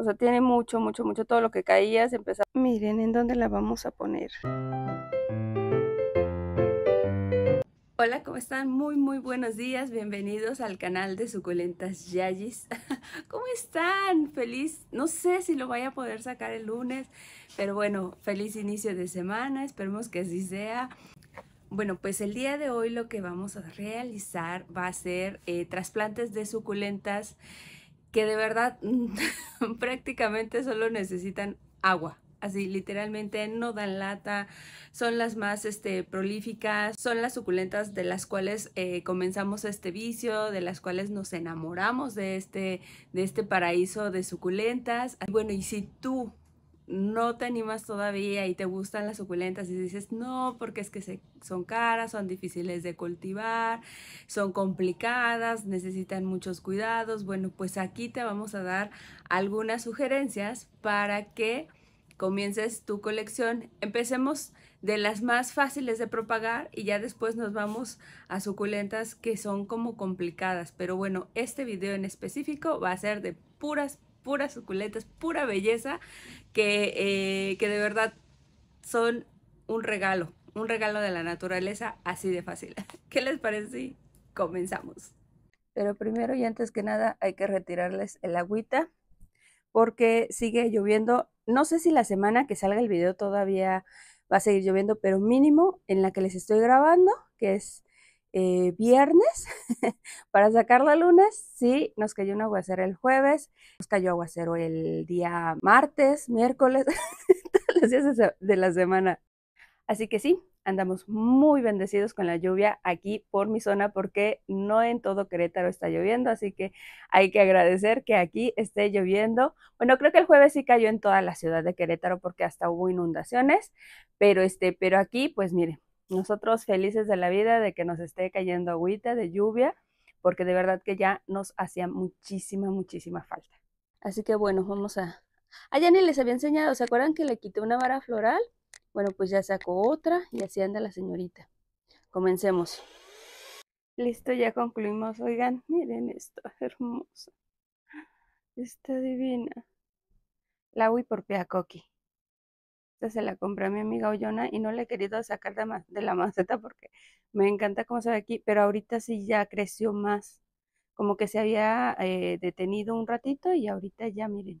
O sea, tiene mucho, mucho, mucho todo lo que caía se empezó. Miren en dónde la vamos a poner. Hola, ¿cómo están? Muy, muy buenos días. Bienvenidos al canal de Suculentas Yayis. ¿Cómo están? Feliz, no sé si lo vaya a poder sacar el lunes, pero bueno, feliz inicio de semana. Esperemos que así sea. Bueno, pues el día de hoy lo que vamos a realizar va a ser eh, trasplantes de suculentas que de verdad prácticamente solo necesitan agua. Así, literalmente no dan lata, son las más este, prolíficas, son las suculentas de las cuales eh, comenzamos este vicio, de las cuales nos enamoramos de este, de este paraíso de suculentas. Bueno, y si tú no te animas todavía y te gustan las suculentas y dices, no, porque es que se, son caras, son difíciles de cultivar, son complicadas, necesitan muchos cuidados, bueno, pues aquí te vamos a dar algunas sugerencias para que comiences tu colección. Empecemos de las más fáciles de propagar y ya después nos vamos a suculentas que son como complicadas, pero bueno, este video en específico va a ser de puras puras suculentas, pura belleza, que, eh, que de verdad son un regalo, un regalo de la naturaleza así de fácil. ¿Qué les parece comenzamos? Pero primero y antes que nada hay que retirarles el agüita porque sigue lloviendo. No sé si la semana que salga el video todavía va a seguir lloviendo, pero mínimo en la que les estoy grabando, que es eh, viernes para sacar la lunes. Sí, nos cayó un aguacero el jueves, nos cayó aguacero el día martes, miércoles, los días de la semana. Así que sí, andamos muy bendecidos con la lluvia aquí por mi zona porque no en todo Querétaro está lloviendo, así que hay que agradecer que aquí esté lloviendo. Bueno, creo que el jueves sí cayó en toda la ciudad de Querétaro porque hasta hubo inundaciones, pero este, pero aquí pues mire nosotros felices de la vida de que nos esté cayendo agüita de lluvia, porque de verdad que ya nos hacía muchísima, muchísima falta. Así que bueno, vamos a... Ah, les había enseñado, ¿se acuerdan que le quité una vara floral? Bueno, pues ya sacó otra y así anda la señorita. Comencemos. Listo, ya concluimos. Oigan, miren esto, hermoso. Está divina. La voy por piacoqui. Esta se la compré a mi amiga Ollona y no le he querido sacar de, la maceta porque me encanta cómo se ve aquí, pero ahorita sí ya creció más. Como que se había eh, detenido un ratito y ahorita ya, miren,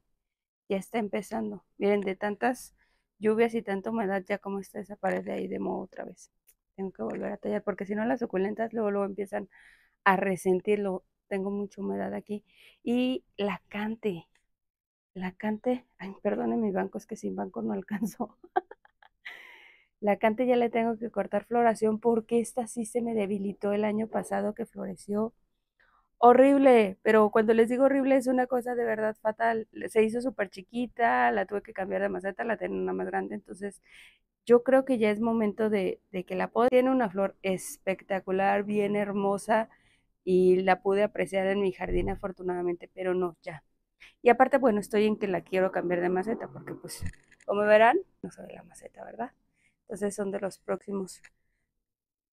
ya está empezando. Miren, de tantas lluvias y tanta humedad, ya como está esa pared de ahí de modo otra vez. Tengo que volver a tallar porque si no las suculentas luego, luego empiezan a resentirlo. Tengo mucha humedad aquí. Y la cante, la cante, ay, perdone mi banco, es que sin banco no alcanzó. la cante ya le tengo que cortar floración porque esta sí se me debilitó el año pasado que floreció. Horrible, pero cuando les digo horrible es una cosa de verdad fatal. Se hizo súper chiquita, la tuve que cambiar de maceta, la tenía una más grande, entonces yo creo que ya es momento de, de que la poda. Tiene una flor espectacular, bien hermosa y la pude apreciar en mi jardín afortunadamente, pero no, ya, y aparte, bueno, estoy en que la quiero cambiar de maceta porque pues, como verán, no soy la maceta, ¿verdad? Entonces son de los próximos,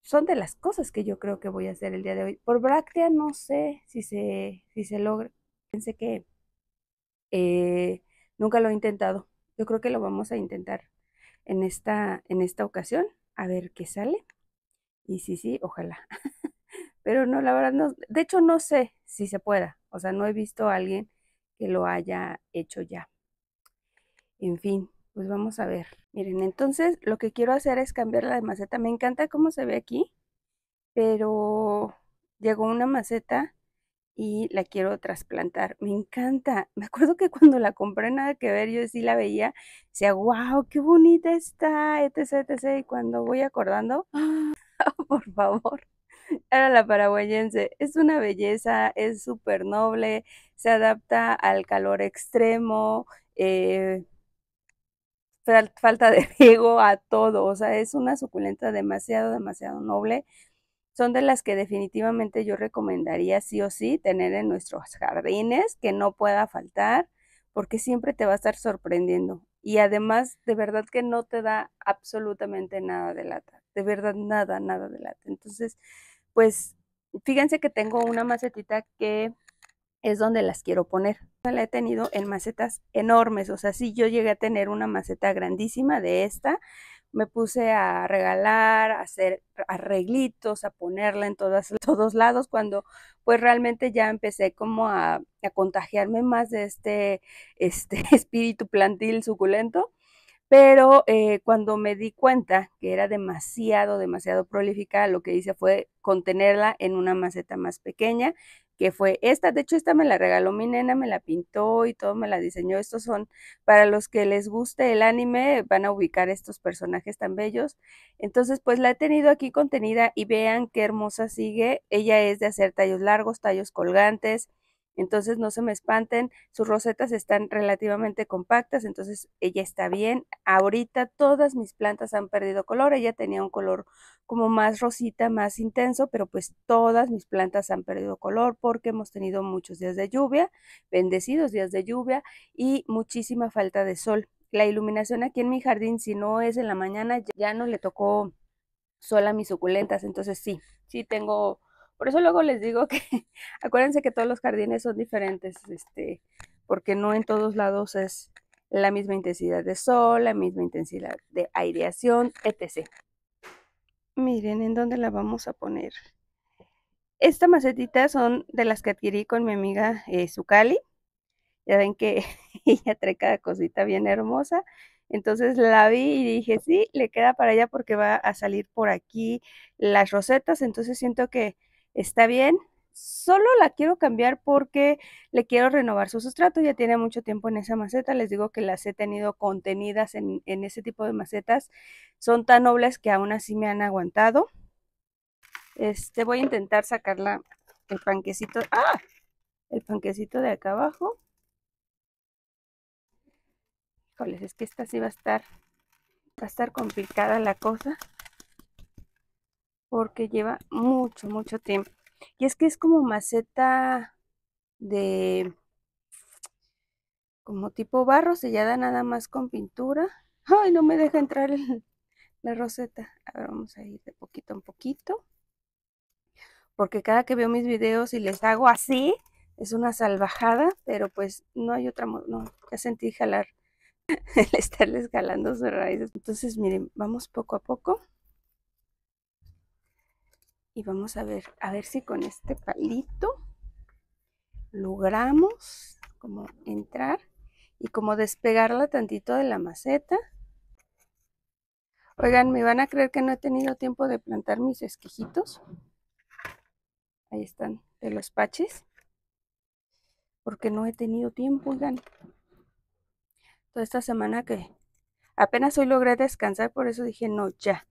son de las cosas que yo creo que voy a hacer el día de hoy. Por bráctea no sé si se, si se logra. Pensé que eh, nunca lo he intentado. Yo creo que lo vamos a intentar en esta, en esta ocasión, a ver qué sale. Y sí, sí, ojalá. Pero no, la verdad, no, de hecho no sé si se pueda. O sea, no he visto a alguien que lo haya hecho ya. En fin, pues vamos a ver. Miren, entonces lo que quiero hacer es cambiar la de maceta. Me encanta cómo se ve aquí, pero llegó una maceta y la quiero trasplantar. Me encanta. Me acuerdo que cuando la compré nada que ver, yo sí la veía, decía, wow, qué bonita está, etc, etc. Y cuando voy acordando, ¡ah! por favor, era la paraguayense. Es una belleza, es súper noble, se adapta al calor extremo, eh, falta de riego, a todo. O sea, es una suculenta demasiado, demasiado noble. Son de las que definitivamente yo recomendaría sí o sí tener en nuestros jardines, que no pueda faltar, porque siempre te va a estar sorprendiendo. Y además, de verdad que no te da absolutamente nada de lata, de verdad nada, nada de lata. Entonces, pues fíjense que tengo una macetita que es donde las quiero poner. La he tenido en macetas enormes, o sea, si yo llegué a tener una maceta grandísima de esta, me puse a regalar, a hacer arreglitos, a ponerla en todos lados, cuando pues realmente ya empecé como a, a contagiarme más de este, este espíritu plantil suculento pero eh, cuando me di cuenta que era demasiado, demasiado prolífica, lo que hice fue contenerla en una maceta más pequeña, que fue esta. De hecho, esta me la regaló mi nena, me la pintó y todo, me la diseñó. Estos son, para los que les guste el anime, van a ubicar estos personajes tan bellos. Entonces, pues la he tenido aquí contenida y vean qué hermosa sigue. Ella es de hacer tallos largos, tallos colgantes. Entonces no se me espanten, sus rosetas están relativamente compactas, entonces ella está bien. Ahorita todas mis plantas han perdido color, ella tenía un color como más rosita, más intenso, pero pues todas mis plantas han perdido color porque hemos tenido muchos días de lluvia, bendecidos días de lluvia y muchísima falta de sol. La iluminación aquí en mi jardín, si no es en la mañana, ya no le tocó sol a mis suculentas, entonces sí, sí tengo por eso luego les digo que acuérdense que todos los jardines son diferentes, este, porque no en todos lados es la misma intensidad de sol, la misma intensidad de aireación, etc. Miren en dónde la vamos a poner. Estas macetita son de las que adquirí con mi amiga eh, Ya ven que ella trae cada cosita bien hermosa. Entonces la vi y dije, sí, le queda para allá porque va a salir por aquí las rosetas. Entonces siento que está bien. Solo la quiero cambiar porque le quiero renovar su sustrato, ya tiene mucho tiempo en esa maceta, les digo que las he tenido contenidas en, ese tipo de macetas, son tan nobles que aún así me han aguantado. Este, voy a intentar sacarla, el panquecito, ¡ah! El panquecito de acá abajo. Híjoles, es que esta sí va a estar, va a estar complicada la cosa porque lleva mucho, mucho tiempo. Y es que es como maceta de como tipo barro, Se da nada más con pintura. Ay, no me deja entrar la roseta. A vamos a ir de poquito en poquito. Porque cada que veo mis videos y les hago así, es una salvajada, pero pues no hay otra... No, ya sentí jalar el estarles jalando sus raíces. Entonces, miren, vamos poco a poco y vamos a ver, a ver si con este palito logramos como entrar y como despegarla tantito de la maceta. Oigan, me van a creer que no he tenido tiempo de plantar mis esquejitos. Ahí están, de los paches. Porque no he tenido tiempo, oigan. Toda esta semana que apenas hoy logré descansar, por eso dije, no, ya.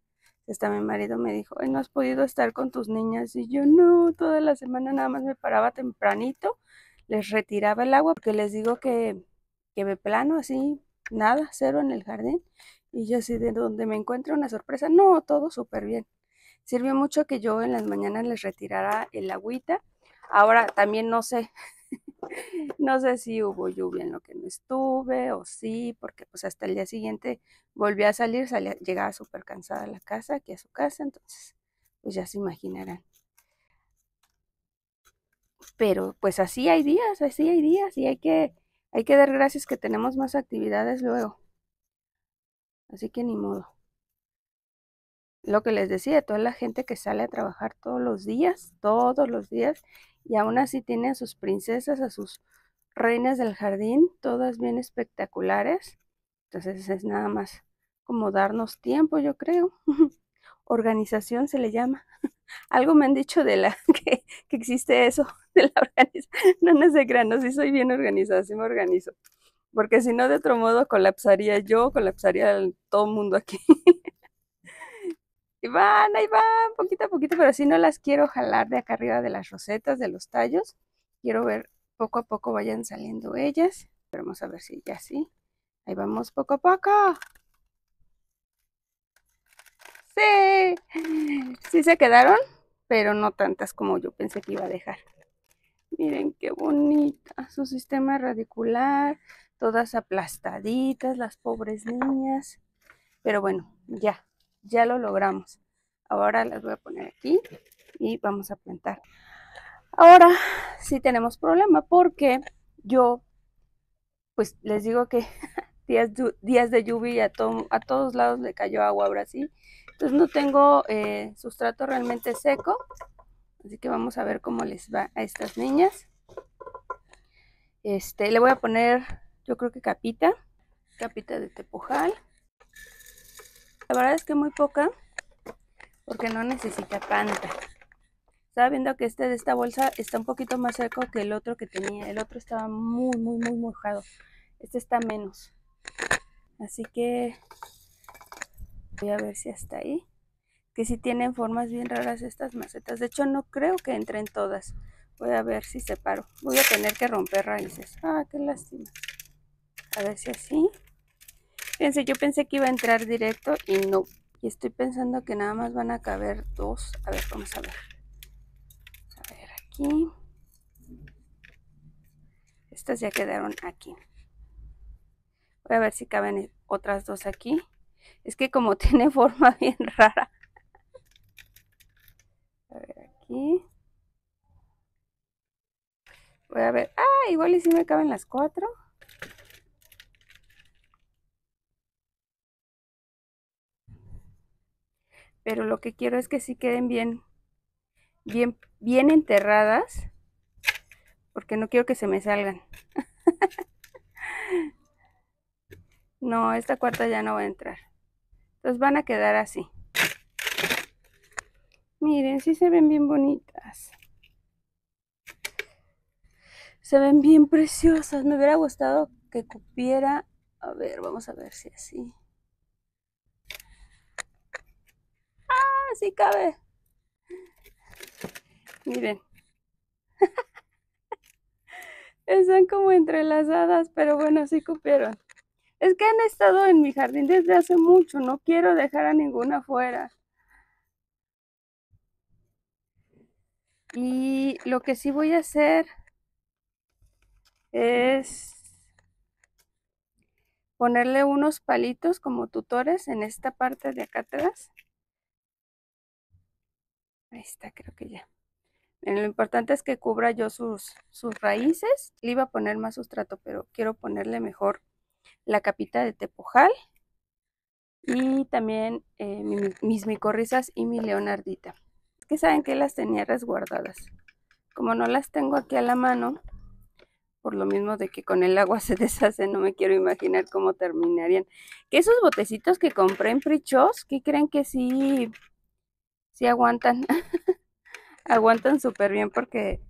Hasta mi marido me dijo, ¿no has podido estar con tus niñas? Y yo no, toda la semana nada más me paraba tempranito, les retiraba el agua, porque les digo que, que me plano así, nada, cero en el jardín. Y yo así, de donde me encuentro una sorpresa, no, todo súper bien. Sirvió mucho que yo en las mañanas les retirara el agüita. Ahora también no sé no sé si hubo lluvia en lo que no estuve o sí, porque pues hasta el día siguiente volví a salir, llegaba súper cansada a la casa, aquí a su casa, entonces pues ya se imaginarán. Pero pues así hay días, así hay días y hay que, hay que dar gracias que tenemos más actividades luego. Así que ni modo. Lo que les decía, toda la gente que sale a trabajar todos los días, todos los días, y aún así tiene a sus princesas, a sus reinas del jardín, todas bien espectaculares. Entonces es nada más como darnos tiempo, yo creo. Organización se le llama. Algo me han dicho de la que, que existe eso, de la organización. No, no sé, no, sí soy bien organizada, sí me organizo. Porque si no, de otro modo colapsaría yo, colapsaría todo el mundo aquí van, ahí van, poquito a poquito, pero si no las quiero jalar de acá arriba de las rosetas, de los tallos. Quiero ver poco a poco vayan saliendo ellas. Pero vamos a ver si ya sí. Ahí vamos poco a poco. Sí, sí se quedaron, pero no tantas como yo pensé que iba a dejar. Miren qué bonita su sistema radicular, todas aplastaditas las pobres niñas. Pero bueno, ya, ya lo logramos. Ahora las voy a poner aquí y vamos a plantar. Ahora sí tenemos problema porque yo, pues les digo que días, días de lluvia a, a todos lados le cayó agua ahora Sí, Entonces no tengo eh, sustrato realmente seco. Así que vamos a ver cómo les va a estas niñas. Este, le voy a poner, yo creo que capita, capita de tepojal. La verdad es que muy poca, porque no necesita tanta. Estaba viendo que este de esta bolsa está un poquito más seco que el otro que tenía. El otro estaba muy, muy, muy mojado. Este está menos. Así que voy a ver si hasta ahí. Que si tienen formas bien raras estas macetas. De hecho, no creo que entren todas. Voy a ver si separo. Voy a tener que romper raíces. Ah, qué lástima. A ver si así. Fíjense, yo pensé que iba a entrar directo y no. Y estoy pensando que nada más van a caber dos. A ver, vamos a ver. A ver, aquí. Estas ya quedaron aquí. Voy a ver si caben otras dos aquí. Es que como tiene forma bien rara. A ver, aquí. Voy a ver. Ah, igual y si me caben las cuatro. pero lo que quiero es que sí queden bien, bien, bien enterradas, porque no quiero que se me salgan. no, esta cuarta ya no va a entrar. Entonces van a quedar así. Miren, sí se ven bien bonitas. Se ven bien preciosas. Me hubiera gustado que cupiera. A ver, vamos a ver si así. sí cabe. Miren. Están como entrelazadas, pero bueno, si cupieron. Es que han estado en mi jardín desde hace mucho, no quiero dejar a ninguna fuera. Y lo que sí voy a hacer es ponerle unos palitos como tutores en esta parte de acá atrás Ahí está, creo que ya. lo importante es que cubra yo sus, sus raíces. Le iba a poner más sustrato, pero quiero ponerle mejor la capita de tepojal. Y también eh, mis micorrizas y mi leonardita. Es que saben que las tenía resguardadas. Como no las tengo aquí a la mano, por lo mismo de que con el agua se deshace, no me quiero imaginar cómo terminarían. Que esos botecitos que compré en Prichos, ¿qué creen que sí sí aguantan. aguantan súper bien porque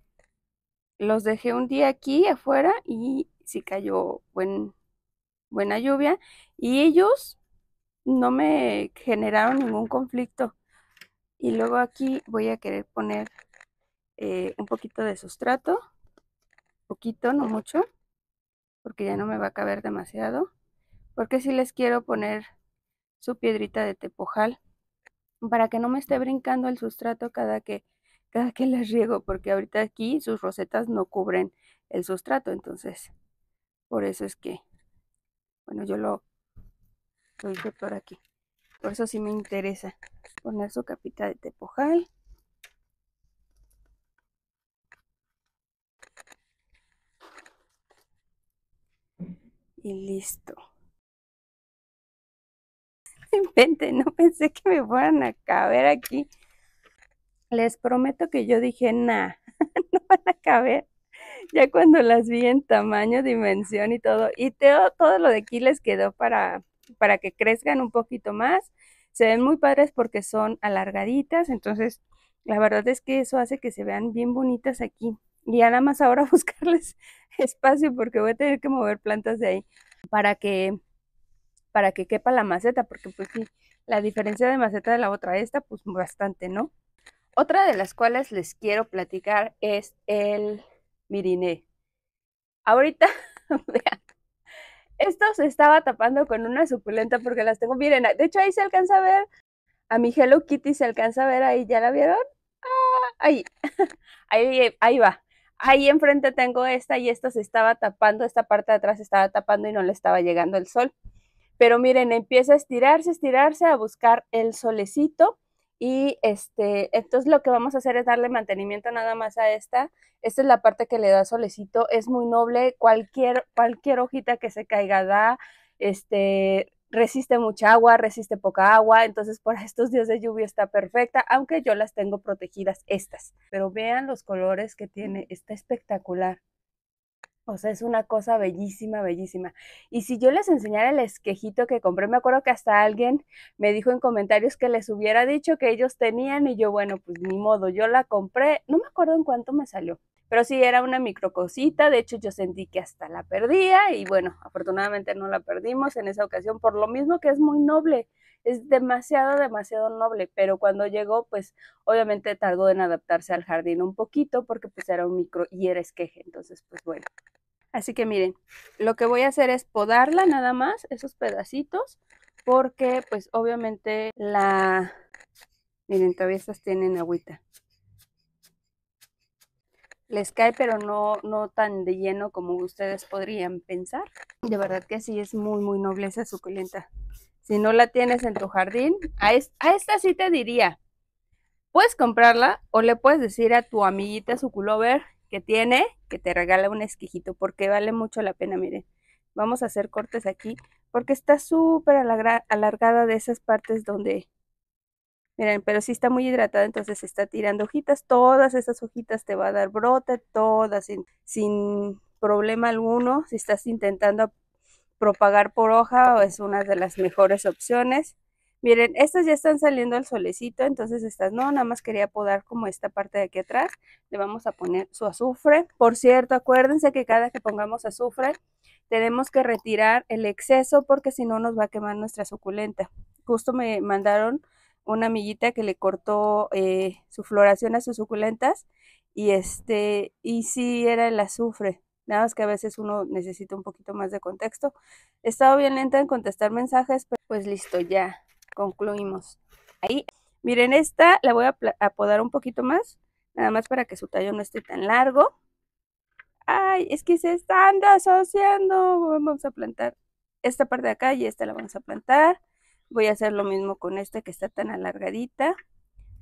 los dejé un día aquí afuera y si cayó buena lluvia y ellos no me generaron ningún conflicto. Y luego aquí voy a querer poner eh, un poquito de sustrato, poquito, no mucho, porque ya no me va a caber demasiado, porque si les quiero poner su piedrita de tepojal para que no me esté brincando el sustrato cada que, cada que las riego, porque ahorita aquí sus rosetas no cubren el sustrato, entonces por eso es que, bueno, yo lo, lo hice por aquí. Por eso sí me interesa poner su capita de tepojal. Y listo no pensé que me fueran a caber aquí. Les prometo que yo dije, nah, no van a caber. Ya cuando las vi en tamaño, dimensión y todo, y todo, todo lo de aquí les quedó para, para que crezcan un poquito más. Se ven muy padres porque son alargaditas, entonces la verdad es que eso hace que se vean bien bonitas aquí. Y nada más ahora buscarles espacio porque voy a tener que mover plantas de ahí para que para que quepa la maceta, porque pues sí, la diferencia de maceta de la otra esta, pues bastante, ¿no? Otra de las cuales les quiero platicar es el miriné. Ahorita, vean, esto se estaba tapando con una suculenta porque las tengo, miren, de hecho ahí se alcanza a ver, a mi Hello Kitty se alcanza a ver ahí, ¿ya la vieron? Ah, ahí, ahí, ahí va. Ahí enfrente tengo esta y esta se estaba tapando, esta parte de atrás se estaba tapando y no le estaba llegando el sol. Pero miren, empieza a estirarse, estirarse, a buscar el solecito. Y este, entonces lo que vamos a hacer es darle mantenimiento nada más a esta. Esta es la parte que le da solecito. Es muy noble. Cualquier, cualquier hojita que se caiga da. Este, resiste mucha agua, resiste poca agua, entonces para estos días de lluvia está perfecta, aunque yo las tengo protegidas estas. Pero vean los colores que tiene, está espectacular. O sea, es una cosa bellísima, bellísima. Y si yo les enseñara el esquejito que compré, me acuerdo que hasta alguien me dijo en comentarios que les hubiera dicho que ellos tenían y yo, bueno, pues ni modo, yo la compré, no me acuerdo en cuánto me salió, pero sí, era una microcosita, de hecho yo sentí que hasta la perdía y bueno, afortunadamente no la perdimos en esa ocasión, por lo mismo que es muy noble, es demasiado, demasiado noble, pero cuando llegó, pues obviamente tardó en adaptarse al jardín un poquito porque pues era un micro y era esqueje, entonces pues bueno. Así que miren, lo que voy a hacer es podarla nada más, esos pedacitos, porque pues obviamente la... Miren, todavía estas tienen agüita les cae, pero no, no tan de lleno como ustedes podrían pensar. De verdad que sí, es muy, muy nobleza suculenta. Si no la tienes en tu jardín, a, a esta sí te diría, puedes comprarla o le puedes decir a tu amiguita suculover que tiene que te regala un esquijito, porque vale mucho la pena, miren. Vamos a hacer cortes aquí, porque está súper alargada de esas partes donde Miren, pero si está muy hidratada, entonces está tirando hojitas. Todas esas hojitas te va a dar brote, todas, sin, sin problema alguno. Si estás intentando propagar por hoja, es una de las mejores opciones. Miren, estas ya están saliendo al solecito, entonces estas no, nada más quería podar como esta parte de aquí atrás. Le vamos a poner su azufre. Por cierto, acuérdense que cada que pongamos azufre, tenemos que retirar el exceso porque si no nos va a quemar nuestra suculenta. Justo me mandaron una amiguita que le cortó eh, su floración a sus suculentas y este y sí era el azufre nada más que a veces uno necesita un poquito más de contexto he estado bien lenta en contestar mensajes pero pues listo ya concluimos ahí miren esta la voy a apodar un poquito más nada más para que su tallo no esté tan largo ay es que se están asociando vamos a plantar esta parte de acá y esta la vamos a plantar Voy a hacer lo mismo con esta que está tan alargadita.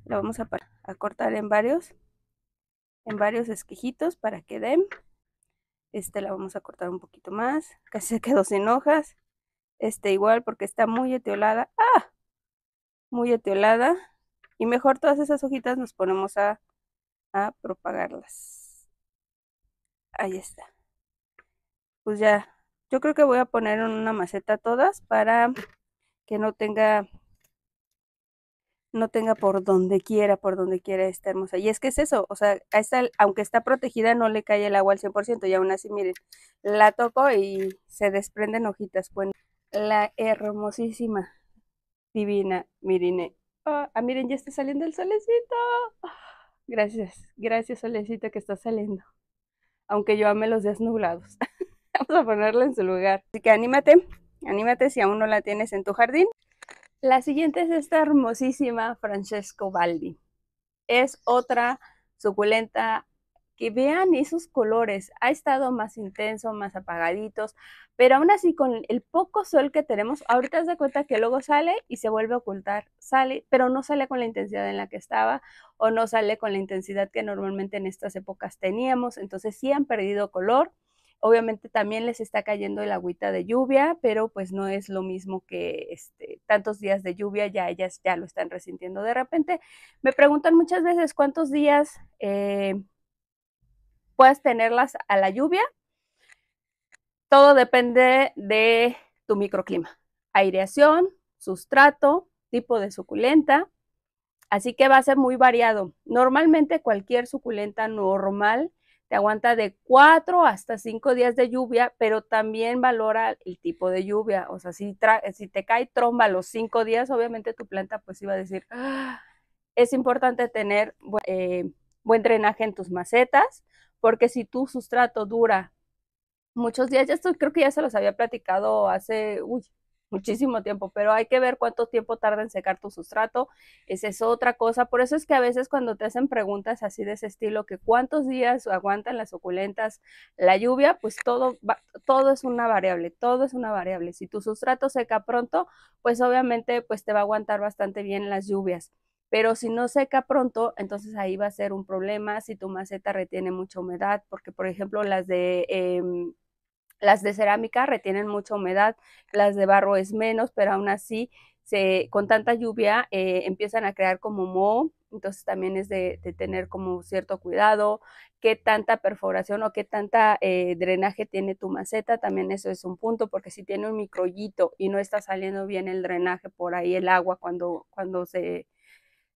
La vamos a, cortar en varios, en varios esquejitos para que den. Este la vamos a cortar un poquito más. Casi se quedó sin hojas. Este igual porque está muy etiolada. ¡Ah! Muy etiolada. Y mejor todas esas hojitas nos ponemos a, a propagarlas. Ahí está. Pues ya, yo creo que voy a poner en una maceta todas para que no tenga no tenga por donde quiera, por donde quiera esta hermosa. Y es que es eso, o sea, aunque está protegida, no le cae el agua al 100%, y aún así, miren, la toco y se desprenden hojitas. Bueno, la hermosísima, divina Mirine. ah, ah miren, ya está saliendo el solecito. gracias, gracias solecito que está saliendo. Aunque yo ame los días nublados. Vamos a ponerla en su lugar. Así que anímate, Anímate si aún no la tienes en tu jardín. La siguiente es esta hermosísima Francesco Baldi. Es otra suculenta que vean esos colores. Ha estado más intenso, más apagaditos, pero aún así con el poco sol que tenemos, ahorita se da cuenta que luego sale y se vuelve a ocultar. Sale, pero no sale con la intensidad en la que estaba o no sale con la intensidad que normalmente en estas épocas teníamos. Entonces sí han perdido color Obviamente también les está cayendo el agüita de lluvia, pero pues no es lo mismo que este, tantos días de lluvia, ya ellas ya lo están resintiendo de repente. Me preguntan muchas veces cuántos días eh, puedas puedes tenerlas a la lluvia. Todo depende de tu microclima, aireación, sustrato, tipo de suculenta, Así que va a ser muy variado. Normalmente cualquier suculenta normal te aguanta de cuatro hasta cinco días de lluvia, pero también valora el tipo de lluvia. O sea, si, te cae tromba los cinco días, obviamente tu planta pues iba a decir, ah, es importante tener eh, buen drenaje en tus macetas, porque si tu sustrato dura muchos días, ya esto creo que ya se los había platicado hace, muchísimo tiempo, pero hay que ver cuánto tiempo tarda en secar tu sustrato, esa es otra cosa, por eso es que a veces cuando te hacen preguntas así de ese estilo, que cuántos días aguantan las suculentas la lluvia, pues todo, todo es una variable, todo es una variable, si tu sustrato seca pronto, pues obviamente pues te va a aguantar bastante bien las lluvias pero si no seca pronto, entonces ahí va a ser un problema si tu maceta retiene mucha humedad, porque por ejemplo las de em, las de cerámica retienen mucha humedad, las de barro es menos, pero aún así se, con tanta lluvia eh, empiezan a crear como moho, entonces también es de, tener como cierto cuidado, qué tanta perforación o qué tanta eh, drenaje tiene tu maceta, también eso es un punto, porque si tiene un microllito y no está saliendo bien el drenaje por ahí, el agua cuando, cuando se,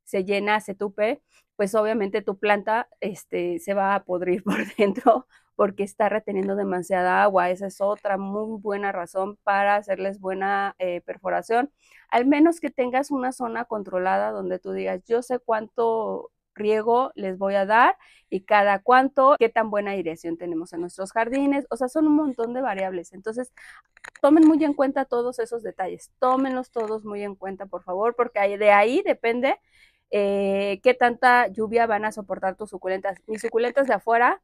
se llena, se tupe, pues obviamente tu planta este, se va a podrir por dentro porque está reteniendo demasiada agua. Esa es otra muy buena razón para hacerles buena eh, perforación. Al menos que tengas una zona controlada donde tú digas, yo sé cuánto riego les voy a dar y cada cuánto, qué tan buena dirección tenemos en nuestros jardines. O sea, son un montón de variables. Entonces, tomen muy en cuenta todos esos detalles. Tómenlos todos muy en cuenta, por favor, porque de ahí depende eh, qué tanta lluvia van a soportar tus suculentas. Mis suculentas de afuera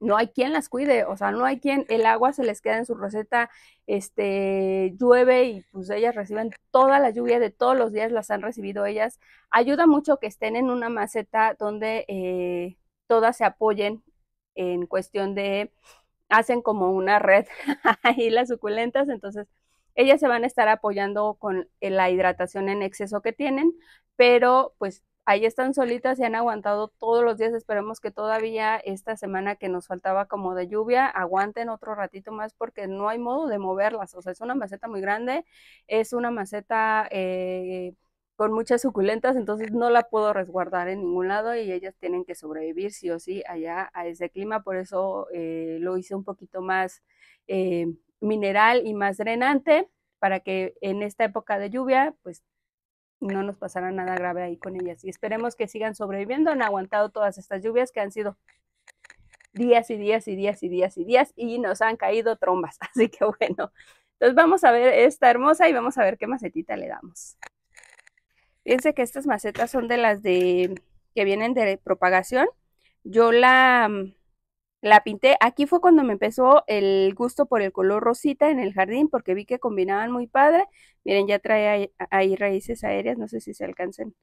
no hay quien las cuide, o sea, no hay quien, el agua se les queda en su receta, este, llueve y pues ellas reciben toda la lluvia de todos los días, las han recibido ellas. Ayuda mucho que estén en una maceta donde eh, todas se apoyen en cuestión de, hacen como una red ahí las suculentas, entonces ellas se van a estar apoyando con eh, la hidratación en exceso que tienen, pero pues ahí están solitas y han aguantado todos los días. Esperemos que todavía esta semana que nos faltaba como de lluvia, aguanten otro ratito más porque no hay modo de moverlas. O sea, es una maceta muy grande, es una maceta eh, con muchas suculentas, entonces no la puedo resguardar en ningún lado y ellas tienen que sobrevivir sí o sí allá a ese clima. Por eso eh, lo hice un poquito más eh, mineral y más drenante para que en esta época de lluvia pues no nos pasará nada grave ahí con ellas. Y esperemos que sigan sobreviviendo, han aguantado todas estas lluvias que han sido días y días y días y días y días y nos han caído trombas. Así que bueno, entonces vamos a ver esta hermosa y vamos a ver qué macetita le damos. Fíjense que estas macetas son de las de que vienen de propagación. Yo la mm, la pinté. Aquí fue cuando me empezó el gusto por el color rosita en el jardín, porque vi que combinaban muy padre. Miren, ya trae ahí, raíces aéreas, no sé si se alcancen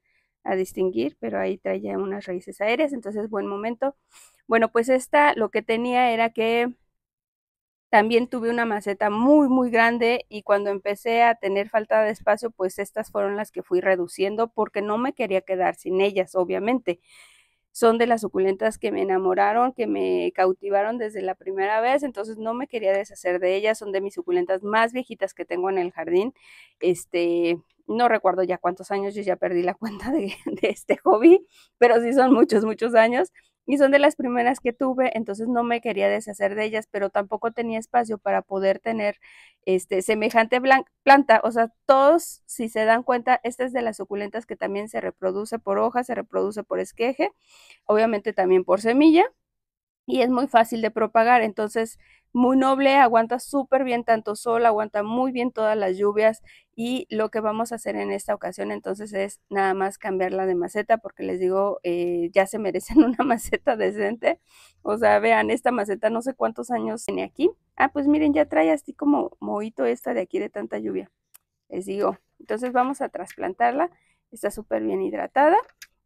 a distinguir, pero ahí traía unas raíces aéreas, entonces buen momento. Bueno, pues esta lo que tenía era que también tuve una maceta muy, muy grande y cuando empecé a tener falta de espacio, pues estas fueron las que fui reduciendo porque no me quería quedar sin ellas, obviamente son de las suculentas que me enamoraron, que me cautivaron desde la primera vez, entonces no me quería deshacer de ellas, son de mis suculentas más viejitas que tengo en el jardín. Este, no recuerdo ya cuántos años, yo ya perdí la cuenta de, de este hobby, pero sí son muchos, muchos años y son de las primeras que tuve, entonces no me quería deshacer de ellas, pero tampoco tenía espacio para poder tener este semejante planta, o sea, todos si se dan cuenta, esta es de las suculentas que también se reproduce por hoja, se reproduce por esqueje, obviamente también por semilla y es muy fácil de propagar. Entonces, muy noble, aguanta súper bien tanto sol, aguanta muy bien todas las lluvias y lo que vamos a hacer en esta ocasión entonces es nada más cambiarla de maceta porque les digo, eh, ya se merecen una maceta decente. O sea, vean, esta maceta no sé cuántos años tiene aquí. Ah, pues miren, ya trae así como mojito esta de aquí de tanta lluvia. Les digo, entonces vamos a trasplantarla. Está súper bien hidratada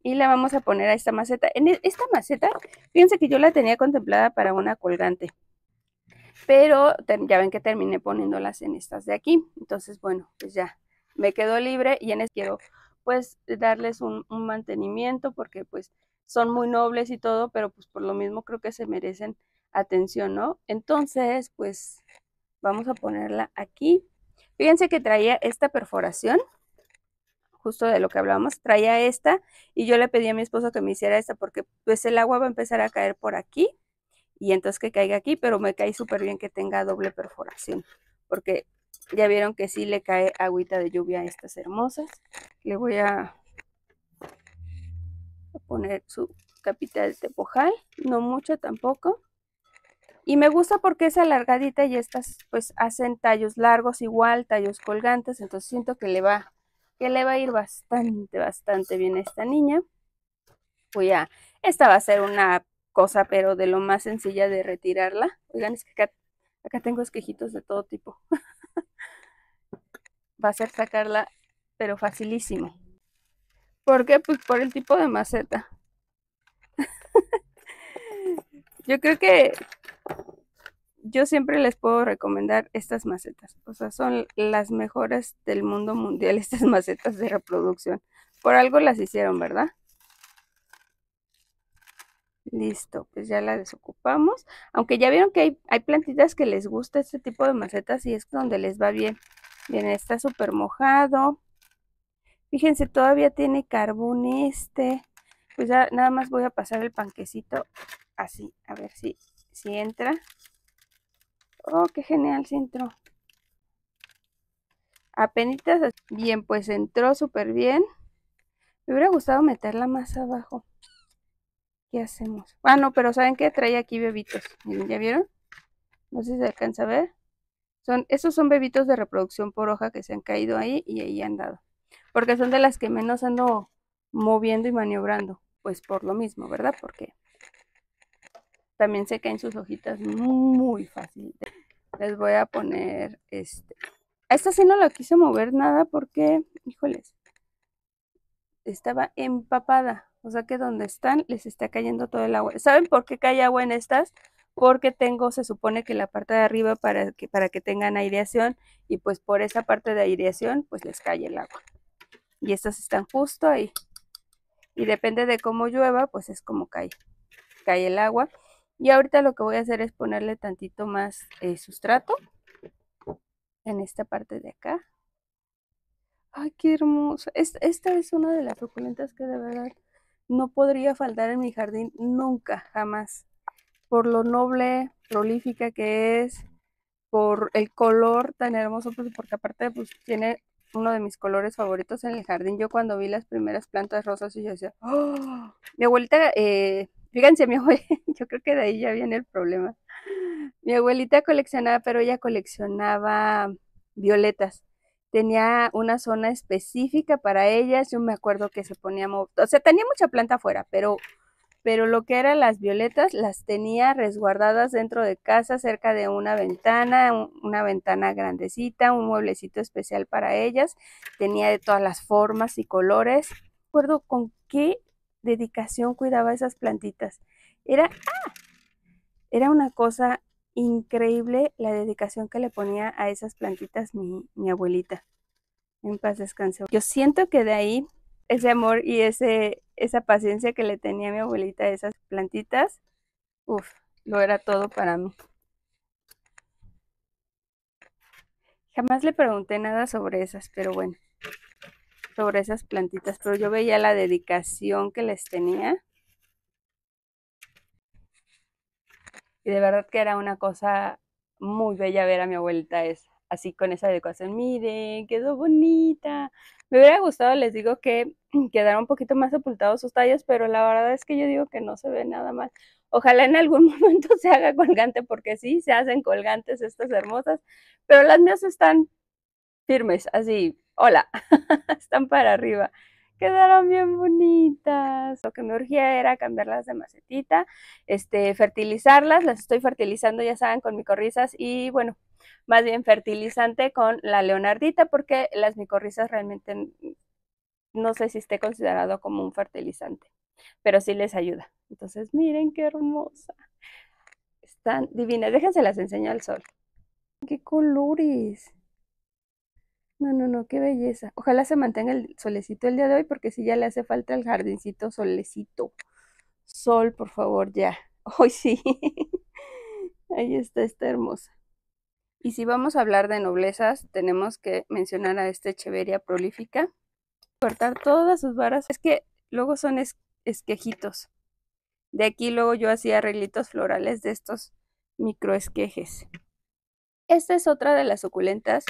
y la vamos a poner a esta maceta. En e, esta maceta, fíjense que yo la tenía contemplada para una colgante, pero ya ven que terminé poniéndolas en estas de aquí. Entonces, bueno, pues ya me quedó libre y en este quiero pues darles un, un mantenimiento porque pues son muy nobles y todo, pero pues por lo mismo creo que se merecen atención, ¿no? Entonces, pues vamos a ponerla aquí. Fíjense que traía esta perforación justo de lo que hablábamos, traía esta y yo le pedí a mi esposo que me hiciera esta porque pues el agua va a empezar a caer por aquí y entonces que caiga aquí, pero me cae súper bien que tenga doble perforación porque ya vieron que sí le cae agüita de lluvia a estas hermosas. Le voy a poner su capita de tepojal, no mucho tampoco. Y me gusta porque es alargadita y estas pues hacen tallos largos igual, tallos colgantes, entonces siento que le va que le va a ir bastante, bastante bien a esta niña. Voy a, esta va a ser una cosa, pero de lo más sencilla de retirarla. Oigan, es que acá, acá tengo esquejitos de todo tipo. va a ser sacarla, pero facilísimo. ¿Por qué? Pues por el tipo de maceta. Yo creo que yo siempre les puedo recomendar estas macetas. O sea, son las mejores del mundo mundial estas macetas de reproducción. Por algo las hicieron, ¿verdad? Listo, pues ya la desocupamos. Aunque ya vieron que hay, hay plantitas que les gusta este tipo de macetas y es donde les va bien. Bien, está súper mojado. Fíjense, todavía tiene carbón este. Pues ya nada más voy a pasar el panquecito así, a ver si, si entra. Oh, qué genial, se entró. Apenitas. Bien, pues entró súper bien. Me hubiera gustado meterla más abajo. ¿Qué hacemos? Ah, no, pero ¿saben qué? Trae aquí bebitos. ¿ya vieron? No sé si se alcanza a ver. Son, esos son bebitos de reproducción por hoja que se han caído ahí y ahí han dado. Porque son de las que menos ando moviendo y maniobrando. Pues por lo mismo, ¿verdad? Porque también se caen sus hojitas muy fácil. Les voy a poner este. Esta sí no la quise mover nada porque, híjoles, estaba empapada. O sea que donde están les está cayendo todo el agua. ¿Saben por qué cae agua en estas? Porque tengo, se supone que la parte de arriba para que, para que tengan aireación y pues por esa parte de aireación pues les cae el agua. Y estas están justo ahí. Y depende de cómo llueva, pues es como cae, cae el agua. Y ahorita lo que voy a hacer es ponerle tantito más eh, sustrato en esta parte de acá. ¡Ay, qué hermoso. esta es una de las suculentas que de verdad no podría faltar en mi jardín nunca, jamás. Por lo noble, prolífica que es, por el color tan hermoso, pues, porque aparte pues, tiene uno de mis colores favoritos en el jardín. Yo cuando vi las primeras plantas rosas y yo decía, ¡Oh! mi abuelita eh, Fíjense, mi abuela, yo creo que de ahí ya viene el problema. Mi abuelita coleccionaba, pero ella coleccionaba violetas. Tenía una zona específica para ellas. Yo me acuerdo que se ponía, o sea, tenía mucha planta afuera, pero, pero lo que eran las violetas las tenía resguardadas dentro de casa, cerca de una ventana, una ventana grandecita, un mueblecito especial para ellas. Tenía de todas las formas y colores. No recuerdo con qué dedicación cuidaba esas plantitas. Era, ¡ah! era una cosa increíble la dedicación que le ponía a esas plantitas mi, mi abuelita. En paz descanse. Yo siento que de ahí ese amor y ese, esa paciencia que le tenía mi abuelita a esas plantitas, uff, lo era todo para mí. Jamás le pregunté nada sobre esas, pero bueno sobre esas plantitas, pero yo veía la dedicación que les tenía. Y de verdad que era una cosa muy bella ver a mi abuelita es así con esa dedicación. Miren, quedó bonita. Me hubiera gustado, les digo que quedaron un poquito más sepultados sus tallas, pero la verdad es que yo digo que no se ve nada más. Ojalá en algún momento se haga colgante, porque sí, se hacen colgantes estas hermosas, pero las mías están firmes, así hola, están para arriba. Quedaron bien bonitas. Lo que me urgía era cambiarlas de macetita, este, fertilizarlas. Las estoy fertilizando, ya saben, con micorrizas y bueno, más bien fertilizante con la leonardita porque las micorrizas realmente no sé si esté considerado como un fertilizante, pero sí les ayuda. Entonces, miren qué hermosa. Están divinas. Déjense las enseño al sol. ¡Qué colores! No, no, no, qué belleza. Ojalá se mantenga el solecito el día de hoy porque si ya le hace falta el jardincito solecito. Sol, por favor, ya. Hoy sí. Ahí está, está hermosa. Y si vamos a hablar de noblezas, tenemos que mencionar a esta Echeveria prolífica. Cortar todas sus varas. Es que luego son esquejitos. De aquí luego yo hacía arreglitos florales de estos microesquejes. Esta es otra de las suculentas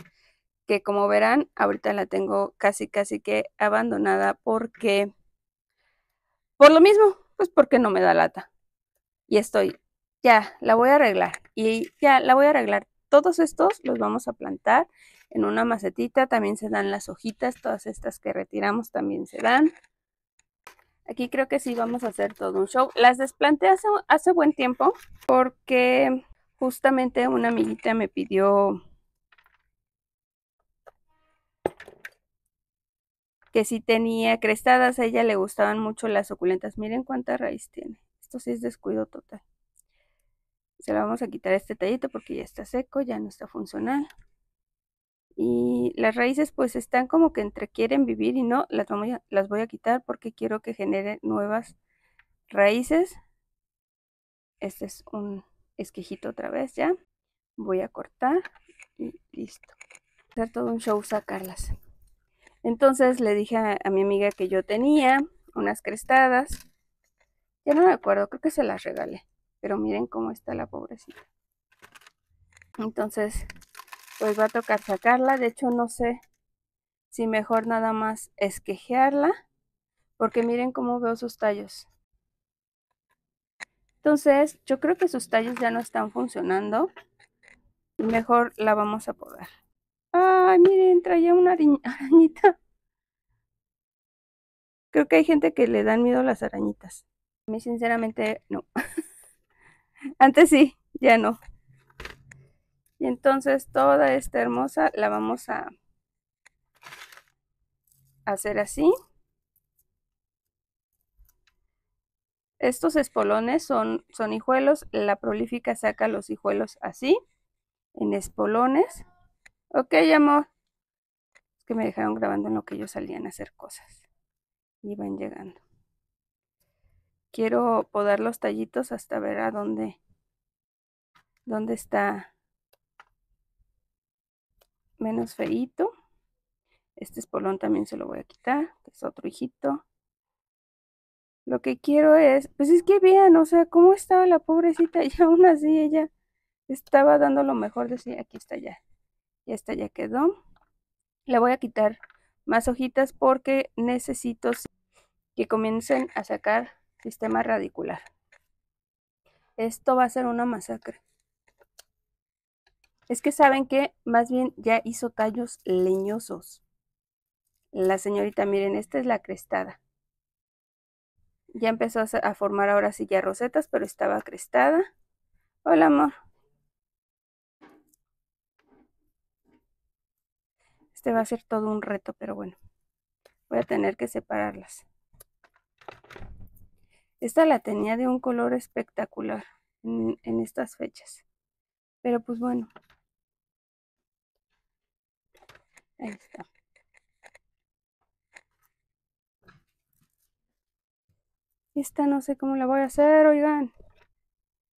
que como verán, ahorita la tengo casi casi que abandonada porque, por lo mismo, pues porque no me da lata. Y estoy, ya, la voy a arreglar. Y ya, la voy a arreglar. Todos estos los vamos a plantar en una macetita. También se dan las hojitas, todas estas que retiramos también se dan. Aquí creo que sí vamos a hacer todo un show. Las desplanté hace, hace buen tiempo porque justamente una amiguita me pidió que sí tenía crestadas, a ella le gustaban mucho las suculentas. Miren cuánta raíz tiene. Esto sí es descuido total. Se la vamos a quitar este tallito porque ya está seco, ya no está funcional. Y las raíces pues están como que entre quieren vivir y no, las, las voy a quitar porque quiero que genere nuevas raíces. Este es un esquejito otra vez ya. Voy a cortar y listo. Hacer todo un show sacarlas. Entonces le dije a, mi amiga que yo tenía unas crestadas. Ya no me acuerdo, creo que se las regalé. Pero miren cómo está la pobrecita. Entonces, pues va a tocar sacarla. De hecho, no sé si mejor nada más esquejearla. Porque miren cómo veo sus tallos. Entonces, yo creo que sus tallos ya no están funcionando. Mejor la vamos a podar. Ay, miren, traía una arañita. Creo que hay gente que le dan miedo a las arañitas. A mí sinceramente no. Antes sí, ya no. Y entonces toda esta hermosa la vamos a hacer así. Estos espolones son, son hijuelos. La prolífica saca los hijuelos así, en espolones. Ok, amor. Es que me dejaron grabando en lo que ellos salían a hacer cosas. Iban llegando. Quiero podar los tallitos hasta ver a dónde, dónde está menos feito. Este espolón también se lo voy a quitar, que es otro hijito. Lo que quiero es, pues es que vean, o sea, cómo estaba la pobrecita y aún así ella estaba dando lo mejor de sí. Aquí está ya, y esta ya quedó. Le voy a quitar más hojitas porque necesito que comiencen a sacar sistema radicular. Esto va a ser una masacre. Es que saben que más bien ya hizo tallos leñosos. La señorita, miren, esta es la crestada. Ya empezó a formar ahora sí ya rosetas, pero estaba crestada. Hola, amor. Este va a ser todo un reto, pero bueno, voy a tener que separarlas. Esta la tenía de un color espectacular en, en estas fechas. Pero pues bueno. Ahí está. Esta no sé cómo la voy a hacer, oigan.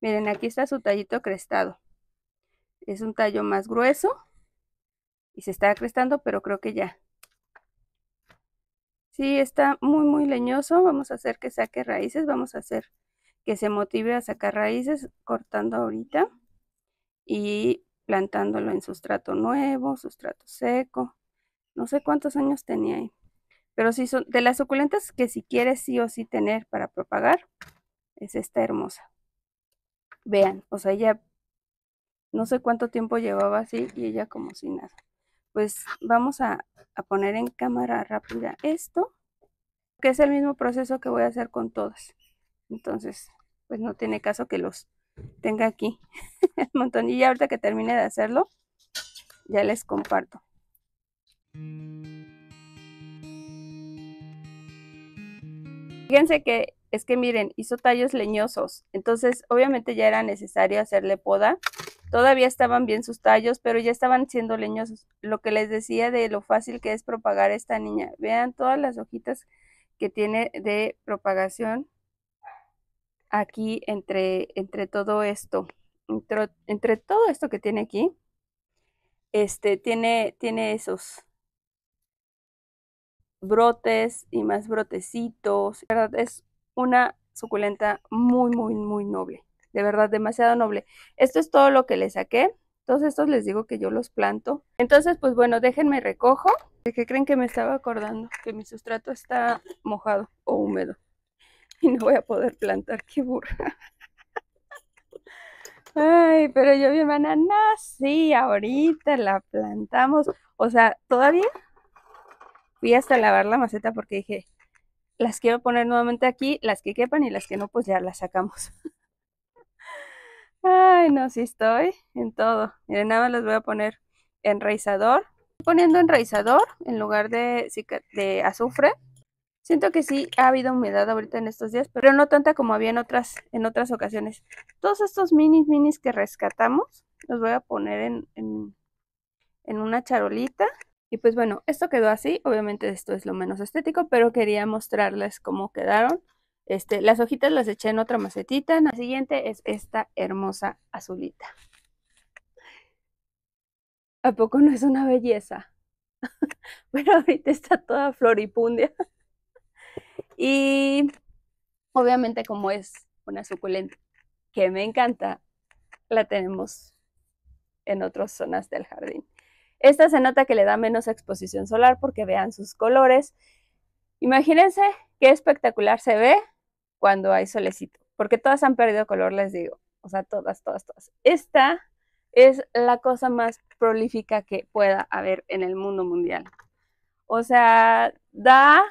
Miren, aquí está su tallito crestado. Es un tallo más grueso y se está crestando, pero creo que ya. Sí, está muy, muy leñoso. Vamos a hacer que saque raíces. Vamos a hacer que se motive a sacar raíces cortando ahorita y plantándolo en sustrato nuevo, sustrato seco. No sé cuántos años tenía ahí. Pero sí, son de las suculentas que si quieres sí o sí tener para propagar, es esta hermosa. Vean, o sea, ella no sé cuánto tiempo llevaba así y ella como si nada pues vamos a, poner en cámara rápida esto, que es el mismo proceso que voy a hacer con todas. Entonces, pues no tiene caso que los tenga aquí un montón. Y ya ahorita que termine de hacerlo, ya les comparto. Fíjense que es que miren, hizo tallos leñosos, entonces obviamente ya era necesario hacerle poda Todavía estaban bien sus tallos, pero ya estaban siendo leñosos. Lo que les decía de lo fácil que es propagar esta niña. Vean todas las hojitas que tiene de propagación aquí entre, entre todo esto. Entre, todo esto que tiene aquí, este, tiene, tiene esos brotes y más brotecitos. es una suculenta muy, muy, muy noble de verdad demasiado noble. Esto es todo lo que le saqué. Todos estos les digo que yo los planto. Entonces, pues bueno, déjenme recojo. ¿De qué creen que me estaba acordando? Que mi sustrato está mojado o húmedo. Y no voy a poder plantar, qué burra. Ay, pero yo mi hermana, sí, ahorita la plantamos. O sea, todavía fui hasta lavar la maceta porque dije, las quiero poner nuevamente aquí, las que quepan y las que no, pues ya las sacamos. Ay, no, sí estoy en todo. Miren, nada más voy a poner enraizador. Poniendo enraizador en lugar de, de azufre. Siento que sí ha habido humedad ahorita en estos días, pero no tanta como había en otras, en otras ocasiones. Todos estos minis minis que rescatamos, los voy a poner en, en una charolita. Y pues bueno, esto quedó así. Obviamente esto es lo menos estético, pero quería mostrarles cómo quedaron. Este, las hojitas las eché en otra macetita. La siguiente es esta hermosa azulita. ¿A poco no es una belleza? Bueno, ahorita está toda floripundia. y obviamente como es una suculenta que me encanta, la tenemos en otras zonas del jardín. Esta se nota que le da menos exposición solar porque vean sus colores. Imagínense qué espectacular se ve cuando hay solecito, porque todas han perdido color, les digo, o sea, todas, todas, todas. Esta es la cosa más prolífica que pueda haber en el mundo mundial. O sea, da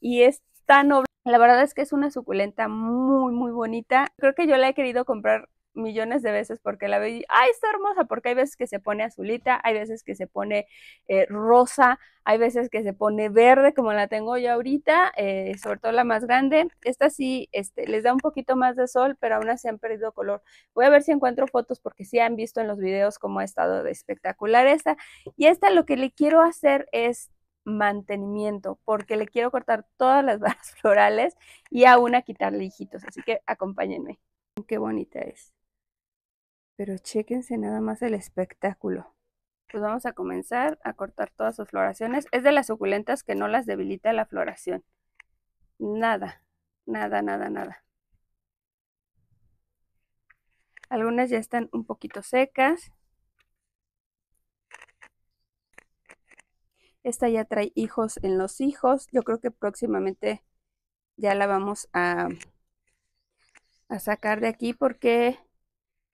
y es tan noble. La verdad es que es una suculenta muy, muy bonita. Creo que yo la he querido comprar millones de veces porque la y ay, está hermosa, porque hay veces que se pone azulita, hay veces que se pone eh, rosa, hay veces que se pone verde, como la tengo yo ahorita, eh, sobre todo la más grande. Esta sí este, les da un poquito más de sol, pero aún así han perdido color. Voy a ver si encuentro fotos porque sí han visto en los videos cómo ha estado de espectacular esta. Y esta lo que le quiero hacer es mantenimiento, porque le quiero cortar todas las varas florales y a quitarle hijitos, así que acompáñenme. Qué bonita es. Pero chéquense nada más el espectáculo. Pues vamos a comenzar a cortar todas sus floraciones. Es de las suculentas que no las debilita la floración. Nada, nada, nada, nada. Algunas ya están un poquito secas. Esta ya trae hijos en los hijos. Yo creo que próximamente ya la vamos a, a sacar de aquí porque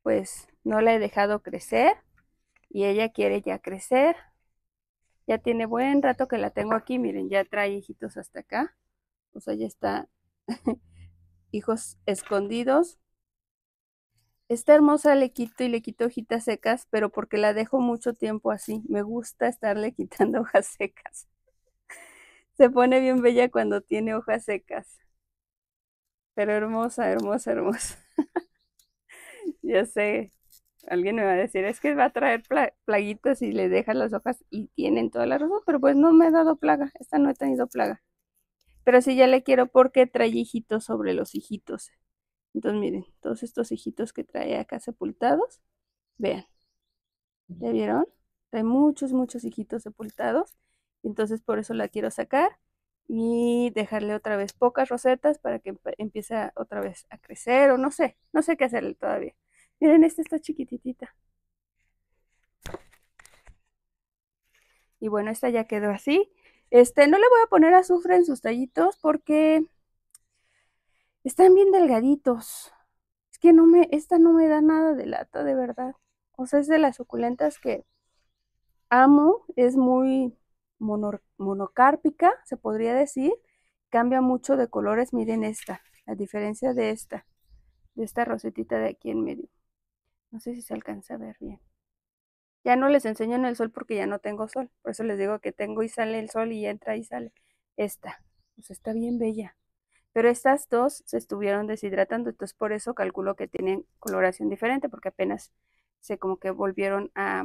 pues no la he dejado crecer y ella quiere ya crecer. Ya tiene buen rato que la tengo aquí, miren, ya trae hijitos hasta acá. O sea, ya está hijos escondidos. Esta hermosa, le quito y le quito hojitas secas, pero porque la dejo mucho tiempo así. Me gusta estarle quitando hojas secas. Se pone bien bella cuando tiene hojas secas. Pero hermosa, hermosa, hermosa. ya sé, alguien me va a decir, es que va a traer plaguitos plaguitas y le dejan las hojas y tienen toda la razón, pero pues no me ha dado plaga, esta no he tenido plaga. Pero sí ya le quiero porque trae hijitos sobre los hijitos. Entonces miren, todos estos hijitos que trae acá sepultados, vean, ¿ya vieron? Hay muchos, muchos hijitos sepultados, entonces por eso la quiero sacar y dejarle otra vez pocas rosetas para que empiece otra vez a crecer o no sé, no sé qué hacerle todavía. Miren, esta está chiquititita. Y bueno, esta ya quedó así. Este, no le voy a poner azufre en sus tallitos porque están bien delgaditos. Es que no me, esta no me da nada de lata, de verdad. O sea, es de las suculentas que amo, es muy monocárpica, se podría decir. Cambia mucho de colores, miren esta, la diferencia de esta, de esta rosetita de aquí en medio. No sé si se alcanza a ver bien. Ya no les enseño en el sol porque ya no tengo sol. Por eso les digo que tengo y sale el sol y entra y sale. Esta, pues está bien bella. Pero estas dos se estuvieron deshidratando, entonces por eso calculo que tienen coloración diferente porque apenas se como que volvieron a,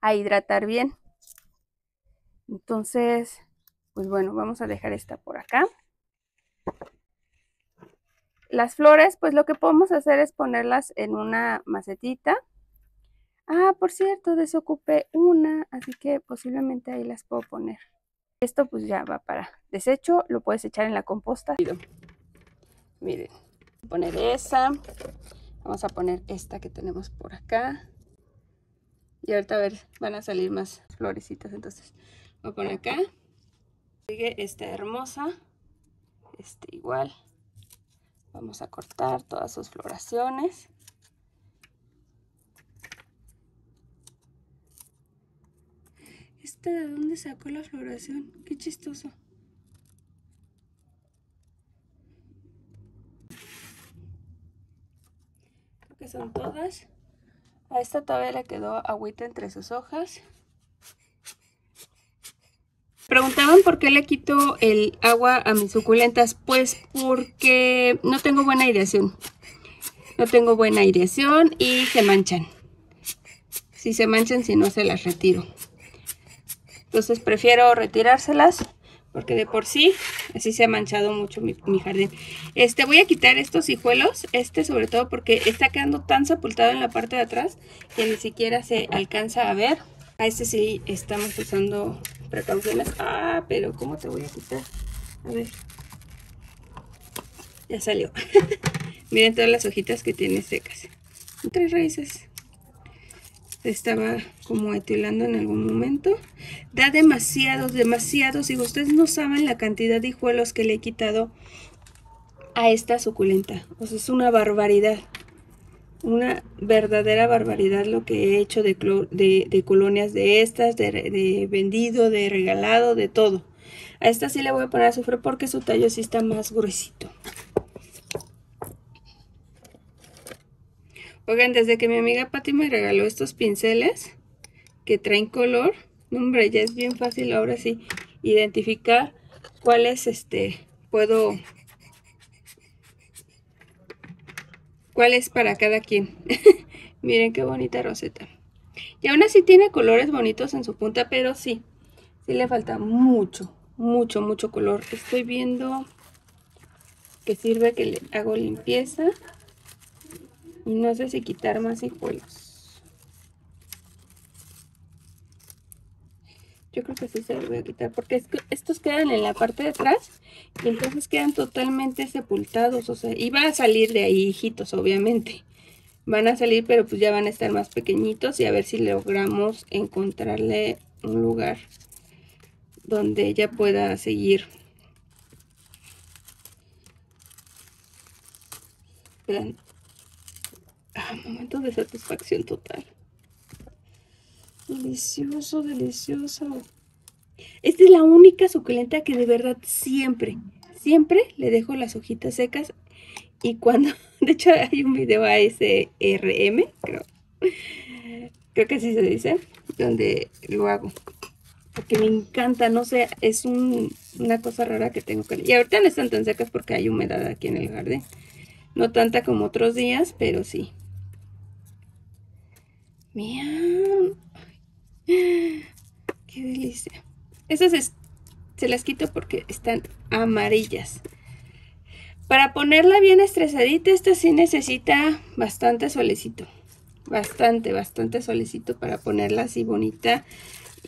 a hidratar bien. Entonces, pues bueno, vamos a dejar esta por acá. Las flores, pues lo que podemos hacer es ponerlas en una macetita. Ah, por cierto, desocupé una, así que posiblemente ahí las puedo poner. Esto pues ya va para desecho, lo puedes echar en la composta. Miren, poner esa, vamos a poner esta que tenemos por acá. Y ahorita a ver, van a salir más florecitas, entonces voy a poner acá. Sigue esta hermosa, este igual. Vamos a cortar todas sus floraciones. ¿Esta de dónde sacó la floración? Qué chistoso. Creo que son todas. A esta tabla le quedó agüita entre sus hojas. Preguntaban por qué le quito el agua a mis suculentas. Pues porque no tengo buena aireación. No tengo buena aireación y se manchan. Si se manchan, si no, se las retiro. Entonces prefiero retirárselas porque de por sí así se ha manchado mucho mi, mi, jardín. Este, voy a quitar estos hijuelos, este sobre todo porque está quedando tan sepultado en la parte de atrás que ni siquiera se alcanza a ver. A este sí estamos usando precauciones. Ah, pero ¿cómo te voy a quitar? A ver. Ya salió. Miren todas las hojitas que tiene secas. Tres raíces. Estaba como etilando en algún momento. Da demasiados, demasiados. Y ustedes no saben la cantidad de hijuelos que le he quitado a esta suculenta. O es una barbaridad una verdadera barbaridad lo que he hecho de, de, colonias de estas, de, vendido, de regalado, de todo. A esta sí le voy a poner azufre porque su tallo sí está más gruesito. Oigan, desde que mi amiga Patti me regaló estos pinceles que traen color, hombre, ya es bien fácil ahora sí identificar cuáles este, puedo cuál es para cada quien. Miren qué bonita roseta. Y aún así tiene colores bonitos en su punta, pero sí, sí le falta mucho, mucho, mucho color. Estoy viendo que sirve que le hago limpieza. Y no sé si quitar más hijuelos. Yo creo que sí se lo voy a quitar porque estos quedan en la parte de atrás y entonces quedan totalmente sepultados. O sea, y van a salir de ahí, hijitos, obviamente. Van a salir, pero pues ya van a estar más pequeñitos y a ver si logramos encontrarle un lugar donde ella pueda seguir. Ah, momento de satisfacción total. Delicioso, delicioso. Esta es la única suculenta que de verdad siempre, siempre le dejo las hojitas secas. Y cuando, de hecho hay un video ASRM, creo, creo que así se dice, donde lo hago. Porque me encanta, no sé, es una cosa rara que tengo que... Y ahorita no están tan secas porque hay humedad aquí en el jardín. No tanta como otros días, pero sí. Mira. Qué delicia. Esas se las quito porque están amarillas. Para ponerla bien estresadita, esta sí necesita bastante solecito. Bastante, bastante solecito para ponerla así bonita.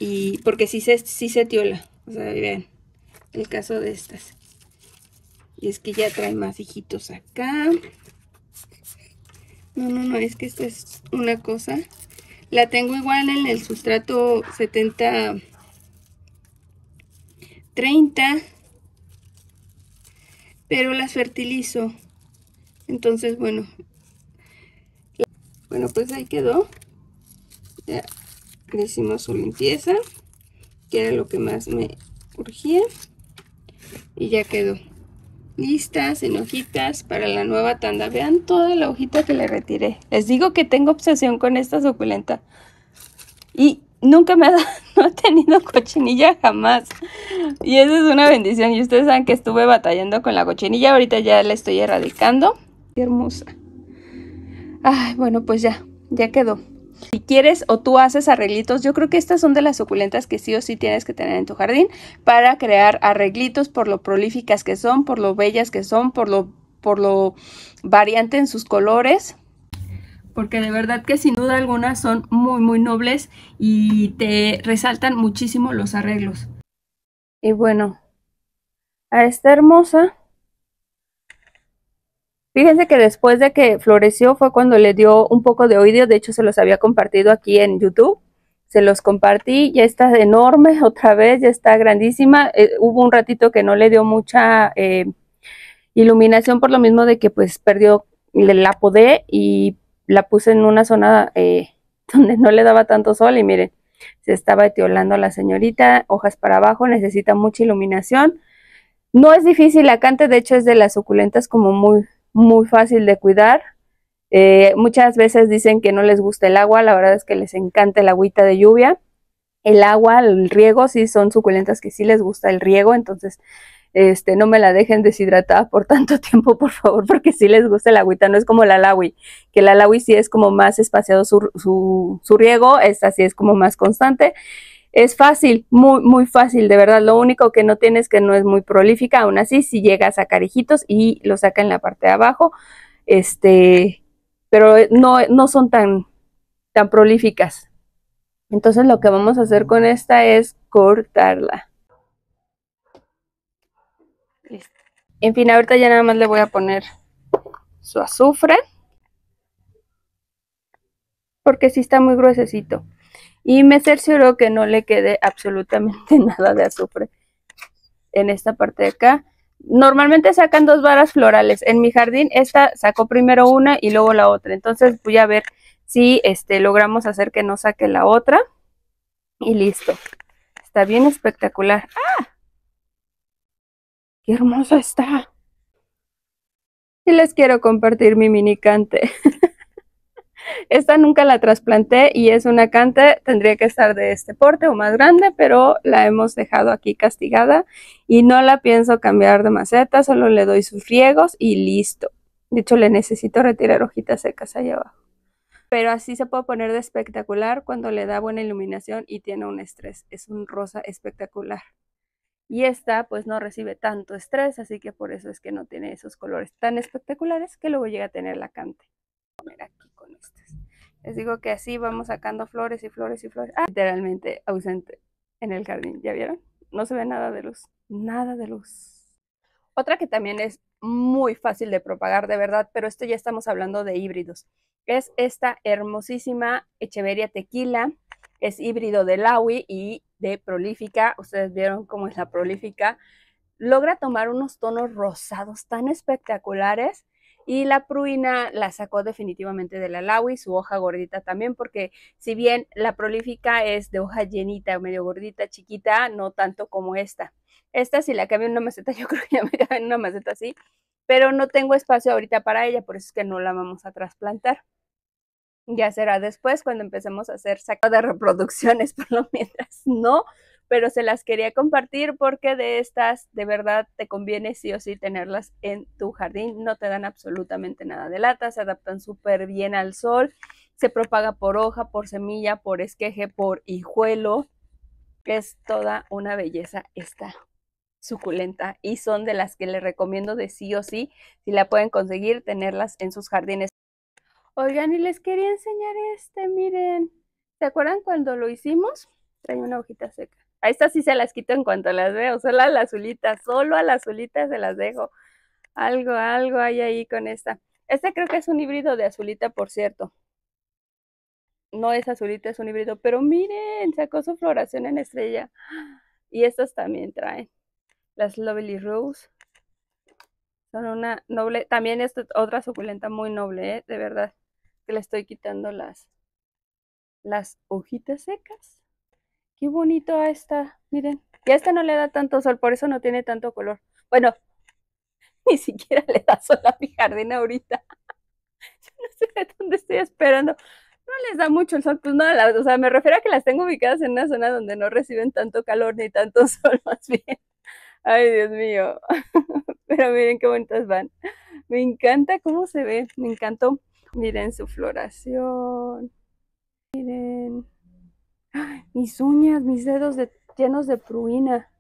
y Porque sí se, sí se tiola. O sea, vean el caso de estas. Y es que ya trae más hijitos acá. No, no, no, es que esta es una cosa. La tengo igual en el sustrato 70 30 pero las fertilizo entonces bueno bueno pues ahí quedó ya le hicimos su limpieza que era lo que más me urgía y ya quedó listas en hojitas para la nueva tanda. Vean toda la hojita que le retiré. Les digo que tengo obsesión con esta suculenta. Y nunca me ha dado, no he tenido cochinilla jamás. Y esa es una bendición. Y ustedes saben que estuve batallando con la cochinilla. Ahorita ya la estoy erradicando. Qué hermosa. Ay, bueno, pues ya, ya quedó. Si quieres o tú haces arreglitos, yo creo que estas son de las suculentas que sí o sí tienes que tener en tu jardín para crear arreglitos por lo prolíficas que son, por lo bellas que son, por lo, por lo variante en sus colores porque de verdad que sin duda alguna son muy muy nobles y te resaltan muchísimo los arreglos. Y bueno, a esta hermosa Fíjense que después de que floreció fue cuando le dio un poco de oído, de hecho se los había compartido aquí en YouTube, se los compartí, ya está enorme otra vez, ya está grandísima, eh, hubo un ratito que no le dio mucha eh, iluminación por lo mismo de que pues perdió, la podé y la puse en una zona eh, donde no le daba tanto sol y miren, se estaba etiolando la señorita, hojas para abajo, necesita mucha iluminación. No es difícil la cante, de hecho es de las suculentas como muy muy fácil de cuidar. Eh, muchas veces dicen que no les gusta el agua, la verdad es que les encanta el agüita de lluvia. El agua, el riego, sí son suculentas que sí les gusta el riego, entonces este, no me la dejen deshidratada por tanto tiempo, por favor, porque sí les gusta el agüita, no es como la lawi, que la alawi sí es como más espaciado su, su, su riego, esta sí es como más constante es fácil, muy, muy fácil, de verdad. Lo único que no tienes es que no es muy prolífica. Aún así, si llegas a sacar y lo saca en la parte de abajo, este, pero eh, no, no son tan, tan prolíficas. Entonces lo que vamos a hacer con esta es cortarla. En fin, ahorita ya nada más le voy a poner su azufre. Porque si sí está muy gruesecito y me cercioró que no le quede absolutamente nada de azufre en esta parte de acá. Normalmente sacan dos varas florales. En mi jardín esta sacó primero una y luego la otra. Entonces voy a ver si este, logramos hacer que no saque la otra. Y listo. Está bien espectacular. ¡Ah! ¡Qué hermosa está! Y les quiero compartir mi minicante. Esta nunca la trasplanté y es una cante, tendría que estar de este porte o más grande, pero la hemos dejado aquí castigada y no la pienso cambiar de maceta, solo le doy sus riegos y listo. De hecho, le necesito retirar hojitas secas allá abajo. Pero así se puede poner de espectacular cuando le da buena iluminación y tiene un estrés. Es un rosa espectacular. Y esta pues no recibe tanto estrés, así que por eso es que no tiene esos colores tan espectaculares que luego llega a tener la cante. aquí con esto. Les digo que así vamos sacando flores y flores y flores. Ah, literalmente ausente en el jardín, ¿ya vieron? No se ve nada de luz, nada de luz. Otra que también es muy fácil de propagar, de verdad, pero esto ya estamos hablando de híbridos. Es esta hermosísima Echeveria tequila, es híbrido de Lawi y de prolífica. Ustedes vieron cómo es la prolífica. Logra tomar unos tonos rosados tan espectaculares y la pruina la sacó definitivamente de la lawi, su hoja gordita también, porque si bien la prolífica es de hoja llenita, medio gordita, chiquita, no tanto como esta. Esta si la cambio en una maceta, yo creo que ya me cabe en una maceta así, pero no tengo espacio ahorita para ella, por eso es que no la vamos a trasplantar. Ya será después cuando empecemos a hacer saco de reproducciones, por lo mientras no, pero se las quería compartir porque de estas de verdad te conviene sí o sí tenerlas en tu jardín. No te dan absolutamente nada de lata, se adaptan súper bien al sol, se propaga por hoja, por semilla, por esqueje, por hijuelo. Es toda una belleza esta suculenta y son de las que les recomiendo de sí o sí, si la pueden conseguir, tenerlas en sus jardines. Oigan, y les quería enseñar este, miren. ¿Se acuerdan cuando lo hicimos? Trae una hojita seca. A estas sí se las quito en cuanto las veo, solo a las azulita, solo a las azulitas se las dejo. Algo, algo hay ahí con esta. este creo que es un híbrido de azulita, por cierto. No es azulita, es un híbrido, pero miren, sacó su floración en estrella. Y estas también traen. Las Lovely Rose. Son una noble, también es otra suculenta muy noble, ¿eh? de verdad, que le estoy quitando las, las hojitas secas Qué bonito esta, miren. Y a esta no le da tanto sol, por eso no tiene tanto color. Bueno, ni siquiera le da sol a mi jardín ahorita. Yo no sé de dónde estoy esperando. No les da mucho el sol, pues nada, o sea, me refiero a que las tengo ubicadas en una zona donde no reciben tanto calor ni tanto sol, más bien. Ay, Dios mío. Pero miren qué bonitas van. Me encanta cómo se ve, me encantó. Miren su floración. Miren mis uñas, mis dedos llenos de pruina.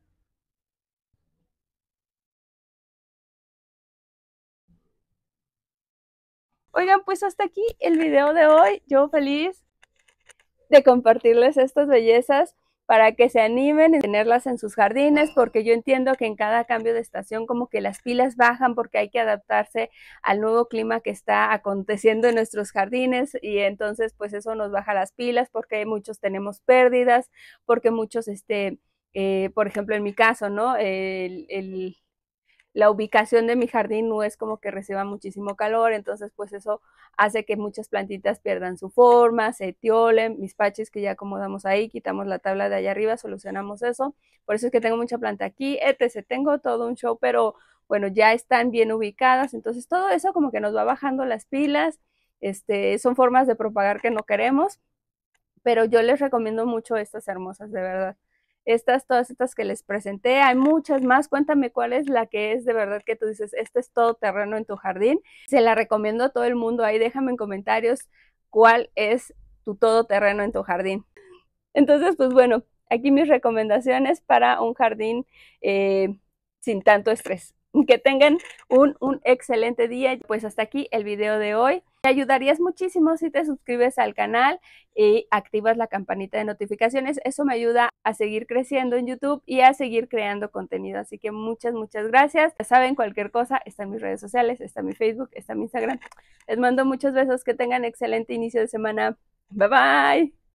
Oigan, pues hasta aquí el video de hoy. Yo feliz de compartirles estas bellezas para que se animen a tenerlas en sus jardines, porque yo entiendo que en cada cambio de estación como que las pilas bajan porque hay que adaptarse al nuevo clima que está aconteciendo en nuestros jardines y entonces pues eso nos baja las pilas porque muchos tenemos pérdidas, porque muchos, este, eh, por ejemplo en mi caso, ¿no? el la ubicación de mi jardín no es como que reciba muchísimo calor, entonces pues eso hace que muchas plantitas pierdan su forma, se etiolen, mis paches que ya acomodamos ahí, quitamos la tabla de allá arriba, solucionamos eso, por eso es que tengo mucha planta aquí, etc. Tengo todo un show, pero bueno, ya están bien ubicadas, entonces todo eso como que nos va bajando las pilas, este, son formas de propagar que no queremos, pero yo les recomiendo mucho estas hermosas, de verdad estas, todas estas que les presenté, hay muchas más, cuéntame cuál es la que es de verdad que tú dices, este es todo terreno en tu jardín, se la recomiendo a todo el mundo, ahí déjame en comentarios cuál es tu todo terreno en tu jardín. Entonces, pues bueno, aquí mis recomendaciones para un jardín eh, sin tanto estrés que tengan un, excelente día. Pues hasta aquí el video de hoy. Te ayudarías muchísimo si te suscribes al canal y activas la campanita de notificaciones. Eso me ayuda a seguir creciendo en YouTube y a seguir creando contenido. Así que muchas, muchas gracias. Ya saben, cualquier cosa está en mis redes sociales, está en mi Facebook, está en mi Instagram. Les mando muchos besos. Que tengan excelente inicio de semana. Bye bye.